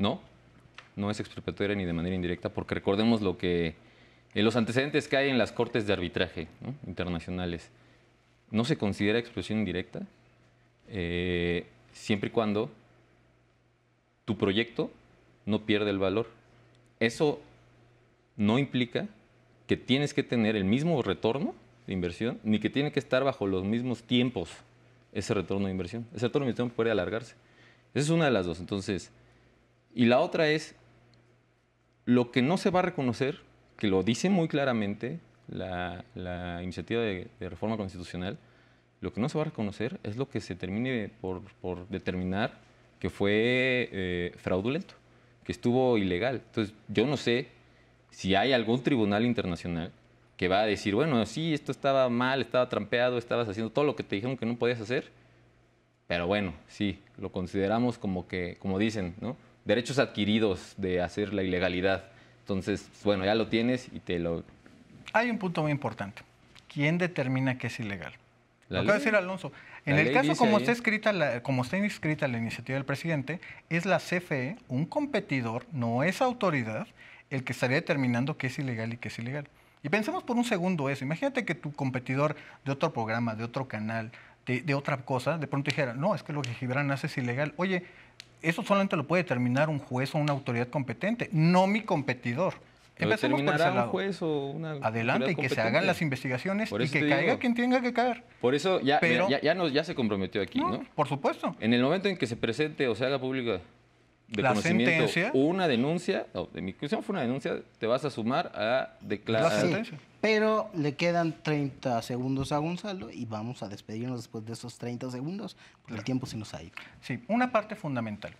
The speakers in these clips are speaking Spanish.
No, no es expropiatoria ni de manera indirecta, porque recordemos lo que en eh, los antecedentes que hay en las cortes de arbitraje internacionales. No se considera expropiación indirecta eh, siempre y cuando tu proyecto no pierde el valor. Eso no implica que tienes que tener el mismo retorno de inversión, ni que tiene que estar bajo los mismos tiempos ese retorno de inversión. Ese retorno de inversión puede alargarse. Esa es una de las dos. Entonces, y la otra es, lo que no se va a reconocer, que lo dice muy claramente la, la iniciativa de, reforma constitucional, lo que no se va a reconocer es lo que se termine por, por determinar que fue eh, fraudulento, que estuvo ilegal. Entonces, yo no sé si hay algún tribunal internacional que va a decir, bueno, sí, esto estaba mal, estaba trampeado, estabas haciendo todo lo que te dijeron que no podías hacer, pero bueno, sí, lo consideramos como que, como dicen, ¿no? derechos adquiridos de hacer la ilegalidad. Entonces, bueno, ya lo tienes y te lo... Hay un punto muy importante. ¿Quién determina qué es ilegal? Lo acaba de decir Alonso. En el caso como está, escrita como está inscrita la iniciativa del presidente, es la CFE, un competidor, no es autoridad, el que estaría determinando qué es ilegal y qué es ilegal. Y pensemos por un segundo eso. Imagínate que tu competidor de otro programa, de otro canal, de, de otra cosa, de pronto dijera, no, es que lo que Gibran hace es ilegal. Oye, eso solamente lo puede determinar un juez o una autoridad competente, no mi competidor. Empecemos por un juez o una Adelante y que se hagan las investigaciones y que caiga quien tenga que caer. Por eso ya, ya, se comprometió aquí, no, ¿no? Por supuesto. En el momento en que se presente o se haga pública de la conocimiento sentencia, una denuncia, de mi cuestión fue una denuncia, te vas a sumar a declarar. Sí, pero le quedan 30 segundos a Gonzalo y vamos a despedirnos después de esos 30 segundos, porque el tiempo se nos ha ido. Sí, una parte fundamental.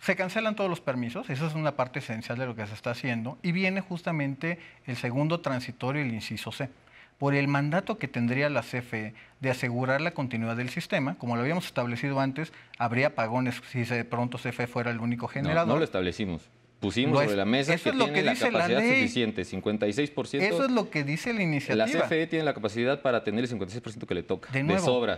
Se cancelan todos los permisos, esa es una parte esencial de lo que se está haciendo, y viene justamente el segundo transitorio el inciso C por el mandato que tendría la CFE de asegurar la continuidad del sistema, como lo habíamos establecido antes, habría apagones si de pronto CFE fuera el único generador. No, no lo establecimos. Pusimos sobre la mesa que tiene la capacidad suficiente, 56%. Eso es lo que dice la iniciativa. La CFE tiene la capacidad para tener el 56% que le toca, de, de sobra.